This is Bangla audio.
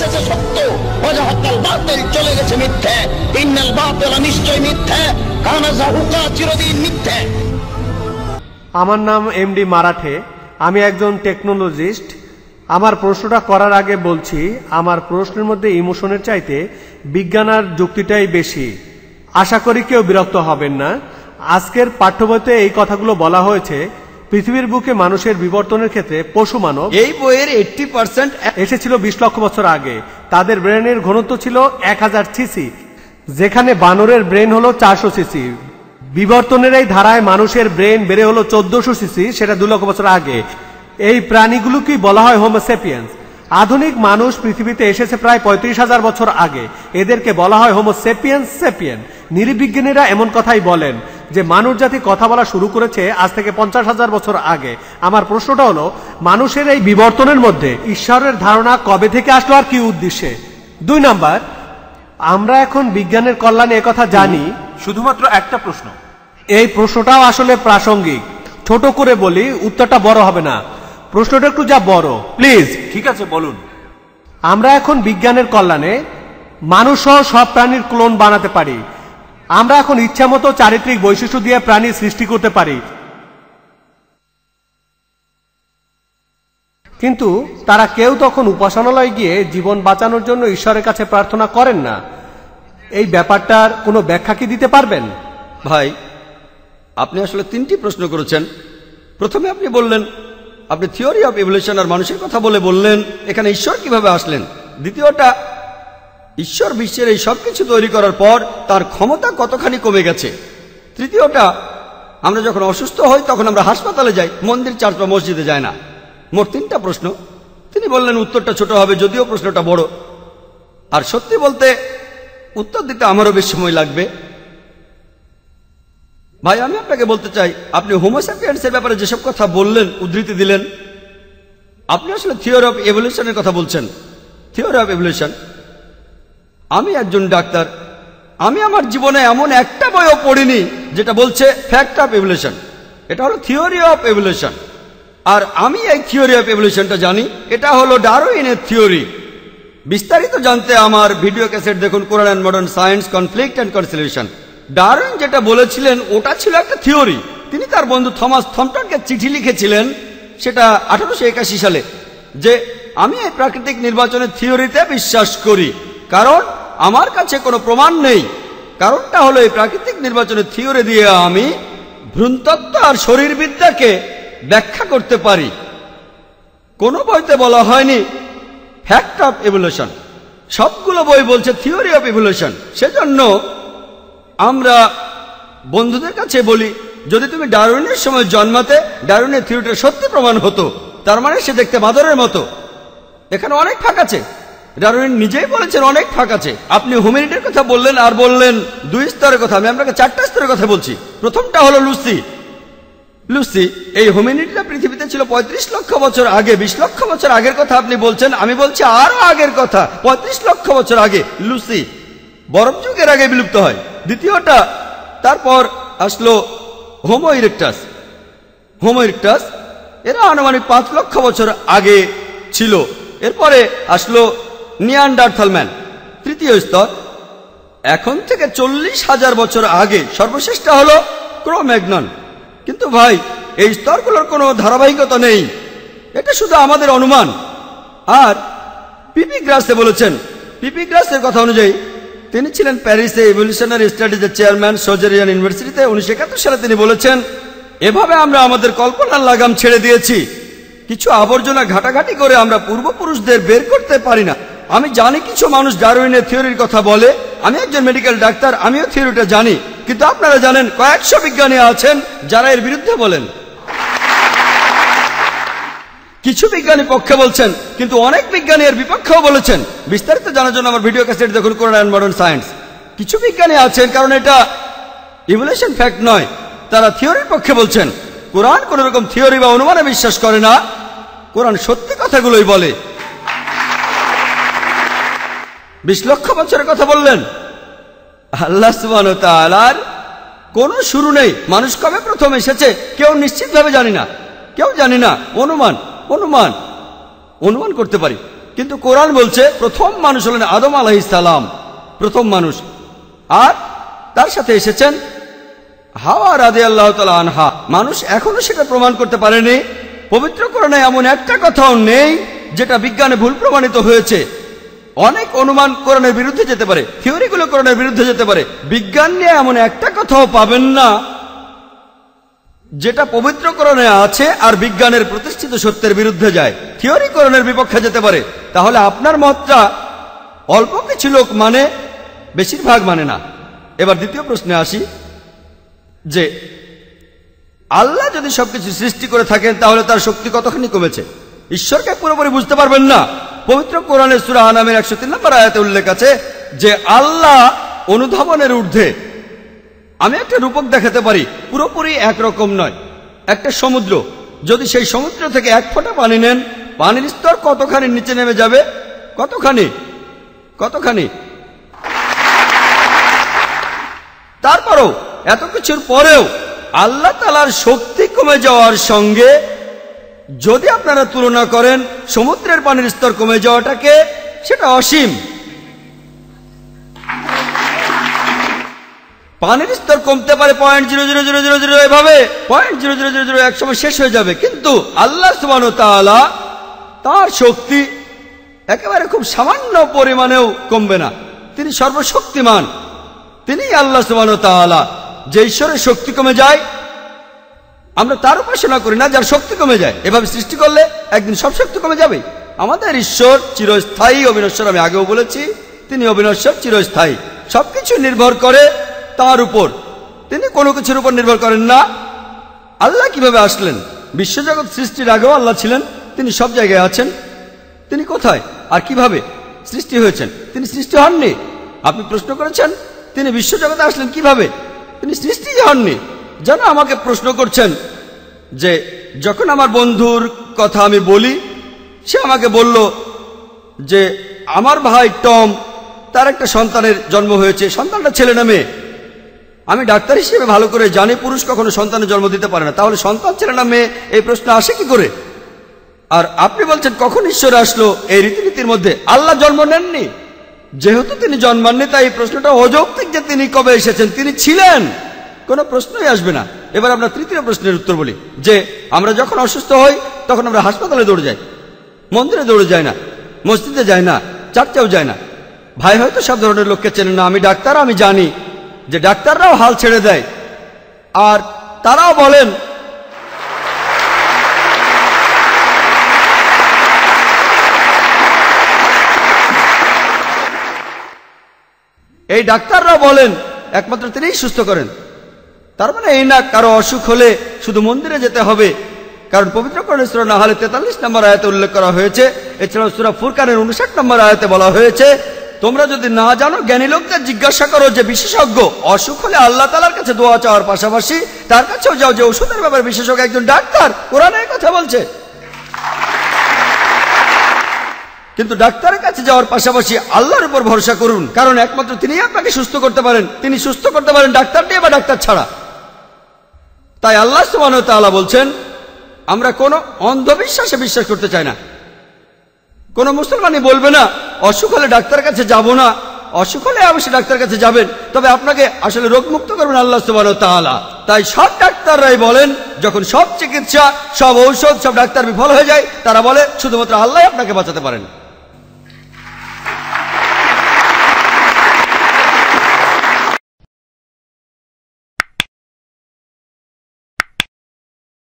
সত্য বাতিল চলে গেছে মিথ্যে ইন্নাল বাতিল নিশ্চয় মিথ্যে চিরদিন মিথ্যে আমার নাম এমডি মারাঠে আমি একজন টেকনোলজিস্ট আমার প্রশ্নটা করার আগে বলছি আমার প্রশ্নের মধ্যে ইমোশনের চাইতে বিজ্ঞান আর যুক্তিটাই বেশি আশা করি কেউ বিরক্ত হবেন না আজকের পাঠ্যবইতে এই কথাগুলো বলা হয়েছে পৃথিবীর বুকে মানুষের বিবর্তনের ক্ষেত্রে পশু মানব এই বইয়ের এইটি পার্সেন্ট এসেছিল বিশ লক্ষ বছর আগে তাদের ব্রেনের ঘনত্ব ছিল এক হাজার সিসি যেখানে বানরের ব্রেন হলো চারশো সিসি বিবর্তনের এই ধারায় মানুষের ব্রেন বেড়ে হলো চোদ্দশো সিসি সেটা দু লক্ষ বছর আগে এই প্রাণীগুলোকেই বলা হয় হোমোসেপিয়েন্স আধুনিক মানুষ পৃথিবীতে এসেছে প্রায় পঁয়ত্রিশ হাজার বছর আগে এদেরকে বলা হয় হোমোসেপিয়েন্স সেপিয়েন নির্বিজ্ঞানীরা এমন কথাই বলেন যে মানুষ জাতি কথা বলা শুরু করেছে আজ থেকে পঞ্চাশ হাজার বছর আগে আমার প্রশ্নটা হলো মানুষের এই বিবর্তনের মধ্যে ঈশ্বরের ধারণা কবে থেকে আসলো আর কি উদ্দেশ্যে দুই নাম্বার আমরা এখন বিজ্ঞানের কল্যাণে একথা জানি শুধুমাত্র একটা প্রশ্ন এই প্রশ্নটাও আসলে প্রাসঙ্গিক ছোট করে বলি উত্তরটা বড় হবে না প্রশ্নটা একটু যা বড় প্লিজ ঠিক আছে বলুন আমরা এখন বিজ্ঞানের কল্যাণে মানুষ সব প্রাণীর ক্লোন বানাতে পারি আমরা এখন মতো চারিত্রিক বৈশিষ্ট্য দিয়ে প্রাণী সৃষ্টি করতে পারি কিন্তু তারা কেউ তখন উপাসনালয় গিয়ে জীবন বাঁচানোর জন্য ঈশ্বরের কাছে প্রার্থনা করেন না এই ব্যাপারটার কোনো ব্যাখ্যা কি দিতে পারবেন ভাই আপনি আসলে তিনটি প্রশ্ন করেছেন প্রথমে আপনি বললেন আপনি থিওরি অফ ইভলিউশন আর মানুষের কথা বলে বললেন এখানে ঈশ্বর কিভাবে আসলেন দ্বিতীয়টা ঈশ্বর বিশ্বের এই সব কিছু তৈরি করার পর তার ক্ষমতা কতখানি কমে গেছে তৃতীয়টা আমরা যখন অসুস্থ হই তখন আমরা হাসপাতালে যাই মন্দির চার্চ বা মসজিদে যায় না মোট তিনটা প্রশ্ন তিনি বললেন উত্তরটা ছোট হবে যদিও প্রশ্নটা বড় আর সত্যি বলতে উত্তর দিতে আমারও বেশ সময় লাগবে ভাই আমি আপনাকে বলতে চাই আপনি হোমোসাপিয়েন্সের ব্যাপারে যেসব কথা বললেন উদ্ধৃতি দিলেন আপনি আসলে থিওর অফ এভলিউশনের কথা বলছেন থিওর অফ এভলিউশন আমি একজন ডাক্তার আমি আমার জীবনে এমন একটা বইও পড়িনি যেটা বলছে ফ্যাক্ট অফ এভলিউশন এটা হলো থিওরি অফ এভলিউশন আর আমি এই থিওরি অফ এভলিউশনটা জানি এটা হলো ডারোইনের থিওরি বিস্তারিত জানতে আমার ভিডিও ক্যাসেট দেখুন Quran and modern science conflict and conciliation Darwin যেটা বলেছিলেন ওটা ছিল একটা থিওরি তিনি তার বন্ধু থমাস থমটনকে চিঠি লিখেছিলেন সেটা আঠারোশো একাশি সালে যে আমি এই প্রাকৃতিক নির্বাচনের থিওরিতে বিশ্বাস করি কারণ আমার কাছে কোনো প্রমাণ নেই কারণটা হলো এই প্রাকৃতিক নির্বাচনের থিওরি দিয়ে আমি ভ্রূণতত্ত্ব আর শরীরবিদ্যাকে ব্যাখ্যা করতে পারি কোনো বইতে বলা হয়নি ফ্যাক্ট অফ এভলিউশন সবগুলো বই বলছে থিওরি অফ ইভলিউশন সেজন্য আমরা বন্ধুদের কাছে বলি যদি তুমি ডারুনের সময় জন্মাতে ডারুনের থিওরিটা সত্যি প্রমাণ হতো তার মানে সে দেখতে বাদরের মতো এখানে অনেক ফাঁক আছে ডারুইন নিজেই বলেছেন অনেক ফাঁক আছে আপনি হোমিনিটের কথা বললেন আর বললেন দুই স্তরের কথা আমি আপনাকে চারটা স্তরের কথা বলছি প্রথমটা হলো লুসি লুসি এই হোমিনিটটা পৃথিবীতে ছিল ৩৫ লক্ষ বছর আগে বিশ লক্ষ বছর আগের কথা আপনি বলছেন আমি বলছি আরও আগের কথা ৩৫ লক্ষ বছর আগে লুসি বরফ যুগের আগে বিলুপ্ত হয় দ্বিতীয়টা তারপর আসলো হোমো ইরেকটাস হোমো ইরেকটাস এরা আনুমানিক পাঁচ লক্ষ বছর আগে ছিল এরপরে আসলো নিয়ান্ডারথাল ম্যান তৃতীয় স্তর এখন থেকে চল্লিশ হাজার বছর আগে সর্বশেষটা হলো ক্রোম্যাগনন কিন্তু ভাই এই স্তরগুলোর কোনো ধারাবাহিকতা নেই এটা শুধু আমাদের অনুমান আর পিপি গ্রাসে বলেছেন পিপি গ্রাসের কথা অনুযায়ী তিনি ছিলেন প্যারিসে ইভলিউশনারি স্টাডিজের চেয়ারম্যান সোজেরিয়ান ইউনিভার্সিটিতে উনিশশো একাত্তর সালে তিনি বলেছেন এভাবে আমরা আমাদের কল্পনার লাগাম ছেড়ে দিয়েছি কিছু আবর্জনা ঘাটাঘাটি করে আমরা পূর্বপুরুষদের বের করতে পারি না আমি জানি কিছু মানুষ ডারউইনের থিওরির কথা বলে আমি একজন মেডিকেল ডাক্তার আমিও থিওরিটা জানি কিন্তু আপনারা জানেন কয়েকশো বিজ্ঞানী আছেন যারা এর বিরুদ্ধে বলেন কিছু বিজ্ঞানী পক্ষে বলছেন কিন্তু অনেক বিজ্ঞানী এর বিপক্ষেও বলেছেন বিস্তারিত জানার জন্য আমার ভিডিও ক্যাসেট দেখুন করোনা মডার্ন সায়েন্স কিছু বিজ্ঞানী আছেন কারণ এটা ইভলিউশন ফ্যাক্ট নয় তারা থিওরির পক্ষে বলছেন কোরআন কোনোরকম থিওরি বা অনুমানে বিশ্বাস করে না কোরআন সত্যি কথাগুলোই বলে বিশ লক্ষ বছরের কথা বললেন আল্লাহ সুবান কোন কোনো শুরু নেই মানুষ কবে প্রথম এসেছে কেউ নিশ্চিতভাবে জানি না কেউ জানি না অনুমান অনুমান অনুমান করতে পারি কিন্তু কোরআন বলছে প্রথম মানুষ হলেন আদম আলাহিসাল্লাম প্রথম মানুষ আর তার সাথে এসেছেন হাওয়া রাদে আল্লাহ তালা আনহা মানুষ এখনো সেটা প্রমাণ করতে পারেনি পবিত্র কোরআনে এমন একটা কথাও নেই যেটা বিজ্ঞানে ভুল প্রমাণিত হয়েছে অনেক অনুমান করণের বিরুদ্ধে যেতে পারে থিওরিগুলো করণের বিরুদ্ধে যেতে পারে বিজ্ঞান নিয়ে এমন একটা কথাও পাবেন না যেটা পবিত্রকরণে আছে আর বিজ্ঞানের প্রতিষ্ঠিত সত্যের বিরুদ্ধে যায় থিওরিকরণের বিপক্ষে যেতে পারে তাহলে আপনার মতটা অল্প কিছু লোক মানে বেশিরভাগ মানে না এবার দ্বিতীয় প্রশ্নে আসি যে আল্লাহ যদি সবকিছু সৃষ্টি করে থাকেন তাহলে তার শক্তি কতখানি কমেছে ঈশ্বরকে পুরোপুরি বুঝতে পারবেন না পবিত্র কোরআনের সুরাহা নামের একশো তিন নম্বর আয়াতে উল্লেখ আছে যে আল্লাহ অনুধাবনের ঊর্ধ্বে আমি একটা রূপক দেখাতে পারি পুরোপুরি একরকম নয় একটা সমুদ্র যদি সেই সমুদ্র থেকে এক ফোঁটা পানি নেন পানির স্তর কতখানি নিচে নেমে যাবে কতখানি কতখানি তারপরও এত কিছুর পরেও আল্লাহ তালার শক্তি কমে যাওয়ার সঙ্গে যদি আপনারা তুলনা করেন সমুদ্রের পানির স্তর কমে যাওয়াটাকে সেটা অসীম পানির স্তর কমতে পারে point zero zero zero zero zero এভাবে point zero zero zero zero একসময় শেষ হয়ে যাবে কিন্তু আল্লাহ সুবান তার শক্তি একেবারে খুব সামান্য পরিমাণেও কমবে না তিনি সর্বশক্তিমান তিনি আল্লাহ সুবান তালা যে ঈশ্বরের শক্তি কমে যায় আমরা তার উপাসনা করি না যার শক্তি কমে যায় এভাবে সৃষ্টি করলে একদিন সব শক্তি কমে যাবে আমাদের ঈশ্বর চিরস্থায়ী অবিনশ্বর আমি আগেও বলেছি তিনি অবিনশ্বর চিরস্থায়ী সব কিছু নির্ভর করে তার উপর তিনি কোনো কিছুর উপর নির্ভর করেন না আল্লাহ কিভাবে আসলেন বিশ্বজগৎ সৃষ্টির আগেও আল্লাহ ছিলেন তিনি সব জায়গায় আছেন তিনি কোথায় আর কিভাবে সৃষ্টি হয়েছেন তিনি সৃষ্টি হননি আপনি প্রশ্ন করেছেন তিনি বিশ্বজগতে আসলেন কিভাবে তিনি সৃষ্টি হননি যেন আমাকে প্রশ্ন করছেন যে যখন আমার বন্ধুর কথা আমি বলি সে আমাকে বলল যে আমার ভাই টম তার একটা সন্তানের জন্ম হয়েছে সন্তানটা ছেলে না মেয়ে আমি ডাক্তার হিসেবে ভালো করে জানি পুরুষ কখনো সন্তানের জন্ম দিতে পারে না তাহলে সন্তান ছেলে নামে মেয়ে এই প্রশ্ন আসে কি করে আর আপনি বলছেন কখন ঈশ্বর আসলো এই রীতিনীতির মধ্যে আল্লাহ জন্ম নেননি যেহেতু তিনি জন্মাননি তাই এই প্রশ্নটা অযৌক্তিক যে তিনি কবে এসেছেন তিনি ছিলেন কোনো প্রশ্নই আসবে না এবার আমরা তৃতীয় প্রশ্নের উত্তর বলি যে আমরা যখন অসুস্থ হই তখন আমরা হাসপাতালে দৌড়ে যাই মন্দিরে দৌড়ে যাই না মসজিদে যাই না চার্চাও যায় না ভাই হয়তো সব ধরনের লোককে চেনে না আমি ডাক্তার আমি জানি যে ডাক্তাররাও হাল ছেড়ে দেয় আর তারাও বলেন এই ডাক্তাররা বলেন একমাত্র তিনিই সুস্থ করেন তার মানে এই না কারো অসুখ হলে শুধু মন্দিরে যেতে হবে কারণ পবিত্র কর্ণেশ্বর না হলে তেতাল্লিশ নম্বর আয়াতে উল্লেখ করা হয়েছে এছাড়াও সুরা ফুরকানের উনষাট নম্বর আয়াতে বলা হয়েছে তোমরা যদি না জানো জ্ঞানী লোকদের জিজ্ঞাসা করো যে বিশেষজ্ঞ অসুখ হলে আল্লাহ তালার কাছে দোয়া চাওয়ার পাশাপাশি তার কাছেও যাও যে ওষুধের ব্যাপারে বিশেষজ্ঞ একজন ডাক্তার কোরআন এই কথা বলছে কিন্তু ডাক্তারের কাছে যাওয়ার পাশাপাশি আল্লাহর উপর ভরসা করুন কারণ একমাত্র তিনি আপনাকে সুস্থ করতে পারেন তিনি সুস্থ করতে পারেন ডাক্তার নিয়ে বা ডাক্তার ছাড়া তাই আল্লাহ সুবাহ বলছেন আমরা কোনো অন্ধবিশ্বাসে বিশ্বাস করতে চাই না কোনো মুসলমানই বলবে না অসুখ হলে ডাক্তার কাছে যাব না অসুখ হলে অবশ্যই ডাক্তার কাছে যাবেন তবে আপনাকে আসলে রোগমুক্ত করবেন আল্লাহ তাহলা তাই সব ডাক্তাররাই বলেন যখন সব চিকিৎসা সব ঔষধ সব ডাক্তার বিফল হয়ে যায় তারা বলে শুধুমাত্র আল্লাহ আপনাকে বাঁচাতে পারেন